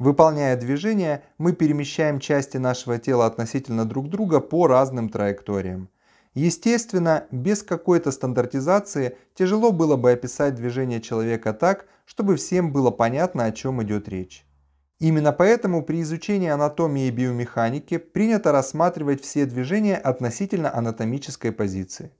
Выполняя движение, мы перемещаем части нашего тела относительно друг друга по разным траекториям. Естественно, без какой-то стандартизации тяжело было бы описать движение человека так, чтобы всем было понятно, о чем идет речь. Именно поэтому при изучении анатомии и биомеханики принято рассматривать все движения относительно анатомической позиции.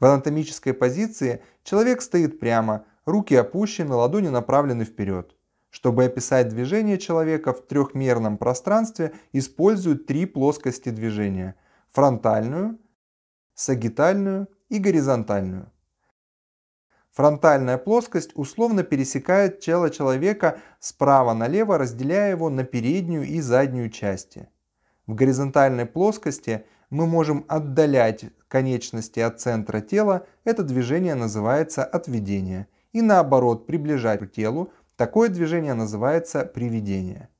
В анатомической позиции человек стоит прямо, руки опущены, ладони направлены вперед – чтобы описать движение человека в трехмерном пространстве, используют три плоскости движения – фронтальную, сагитальную и горизонтальную. Фронтальная плоскость условно пересекает тело человека справа налево, разделяя его на переднюю и заднюю части. В горизонтальной плоскости мы можем отдалять конечности от центра тела, это движение называется отведение, и наоборот приближать к телу, Такое движение называется приведение.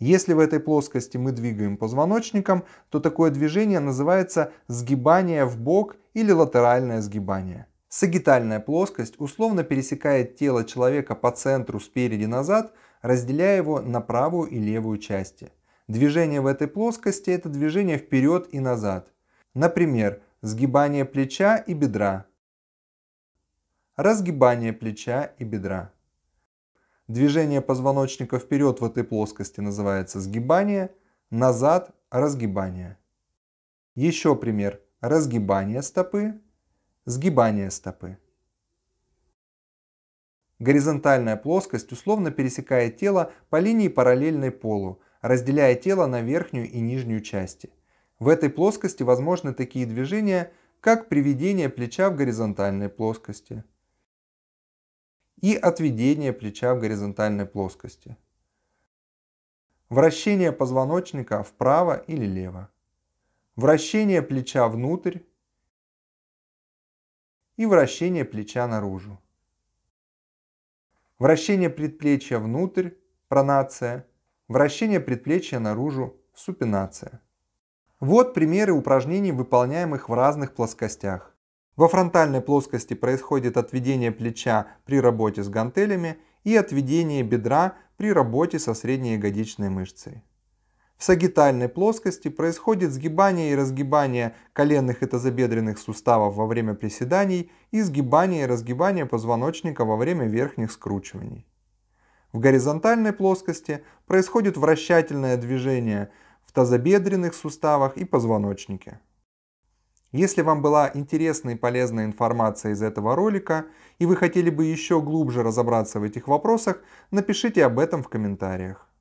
Если в этой плоскости мы двигаем позвоночником, то такое движение называется сгибание в бок или латеральное сгибание. Сагитальная плоскость условно пересекает тело человека по центру спереди назад, разделяя его на правую и левую части. Движение в этой плоскости – это движение вперед и назад. Например, сгибание плеча и бедра. Разгибание плеча и бедра. Движение позвоночника вперед в этой плоскости называется сгибание, назад – разгибание. Еще пример. Разгибание стопы, сгибание стопы. Горизонтальная плоскость условно пересекает тело по линии параллельной полу, разделяя тело на верхнюю и нижнюю части. В этой плоскости возможны такие движения, как приведение плеча в горизонтальной плоскости – и отведение плеча в горизонтальной плоскости. Вращение позвоночника вправо или лево. Вращение плеча внутрь и вращение плеча наружу. Вращение предплечья внутрь – пронация, вращение предплечья наружу – супинация. Вот примеры упражнений, выполняемых в разных плоскостях. Во фронтальной плоскости происходит отведение плеча при работе с гантелями и отведение бедра при работе со средней среднеягодичной мышцей. В сагитальной плоскости происходит сгибание и разгибание коленных и тазобедренных суставов во время приседаний и сгибание и разгибание позвоночника во время верхних скручиваний. В горизонтальной плоскости происходит вращательное движение в тазобедренных суставах и позвоночнике. Если вам была интересна и полезная информация из этого ролика, и вы хотели бы еще глубже разобраться в этих вопросах, напишите об этом в комментариях.